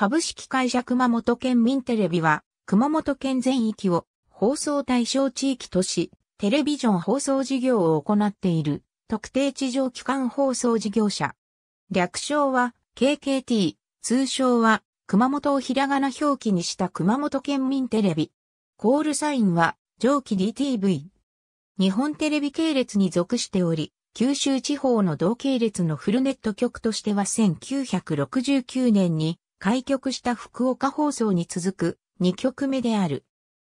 株式会社熊本県民テレビは、熊本県全域を放送対象地域とし、テレビジョン放送事業を行っている特定地上機関放送事業者。略称は KKT、通称は熊本をひらがな表記にした熊本県民テレビ。コールサインは上記 DTV。日本テレビ系列に属しており、九州地方の同系列のフルネット局としては1969年に開局した福岡放送に続く2局目である。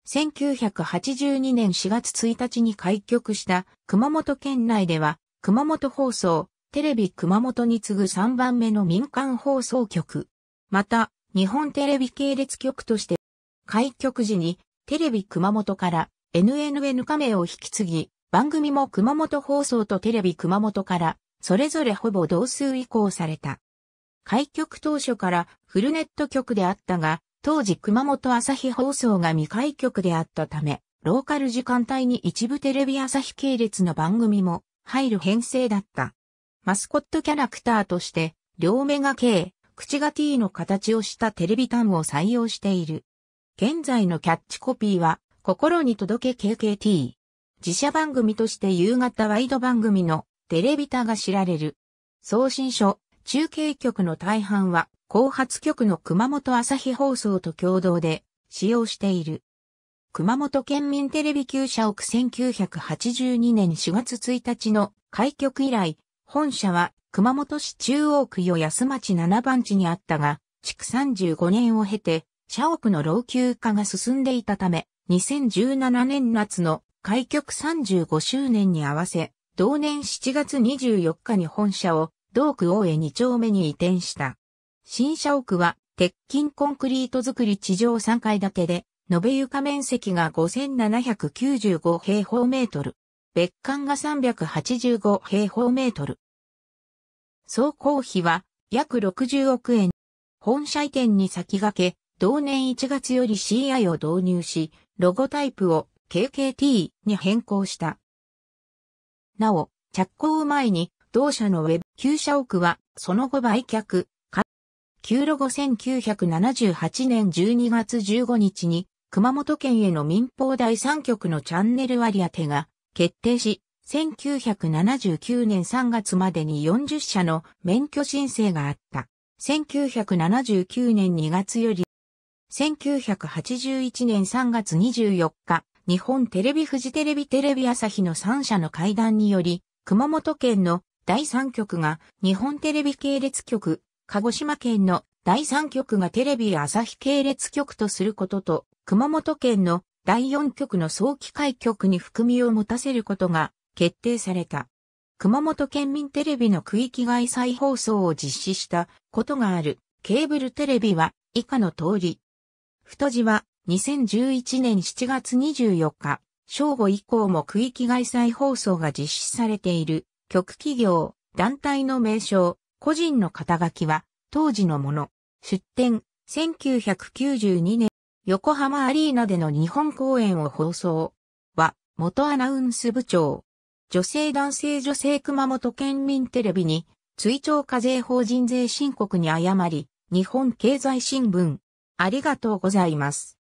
1982年4月1日に開局した熊本県内では熊本放送、テレビ熊本に次ぐ3番目の民間放送局。また、日本テレビ系列局として開局時にテレビ熊本から NNN 加盟を引き継ぎ、番組も熊本放送とテレビ熊本からそれぞれほぼ同数移行された。開局当初からフルネット局であったが、当時熊本朝日放送が未開局であったため、ローカル時間帯に一部テレビ朝日系列の番組も入る編成だった。マスコットキャラクターとして、両目が K、口が T の形をしたテレビタンを採用している。現在のキャッチコピーは、心に届け KKT。自社番組として夕方ワイド番組のテレビタが知られる。送信書、中継局の大半は、後発局の熊本朝日放送と共同で使用している。熊本県民テレビ旧社屋1982年4月1日の開局以来、本社は熊本市中央区与安町7番地にあったが、築35年を経て、社屋の老朽化が進んでいたため、2017年夏の開局35周年に合わせ、同年7月24日に本社を同区大江2丁目に移転した。新社屋は、鉄筋コンクリート造り地上3階建てで、延べ床面積が5795平方メートル。別館が385平方メートル。総工費は約60億円。本社移転に先駆け、同年1月より CI を導入し、ロゴタイプを KKT に変更した。なお、着工前に同社のウェ旧社屋は、その後売却、旧ロゴ1978年12月15日に、熊本県への民放第3局のチャンネル割り当てが決定し、1979年3月までに40社の免許申請があった。1979年2月より、1981年3月24日、日本テレビ富士テレビテレビ朝日の3社の会談により、熊本県の第3局が日本テレビ系列局、鹿児島県の第3局がテレビ朝日系列局とすることと、熊本県の第4局の早期開局に含みを持たせることが決定された。熊本県民テレビの区域外再放送を実施したことがあるケーブルテレビは以下の通り。太字は2011年7月24日正午以降も区域外再放送が実施されている局企業、団体の名称、個人の肩書きは、当時のもの。出展、1992年、横浜アリーナでの日本公演を放送。は、元アナウンス部長。女性男性女性熊本県民テレビに、追徴課税法人税申告に誤り、日本経済新聞。ありがとうございます。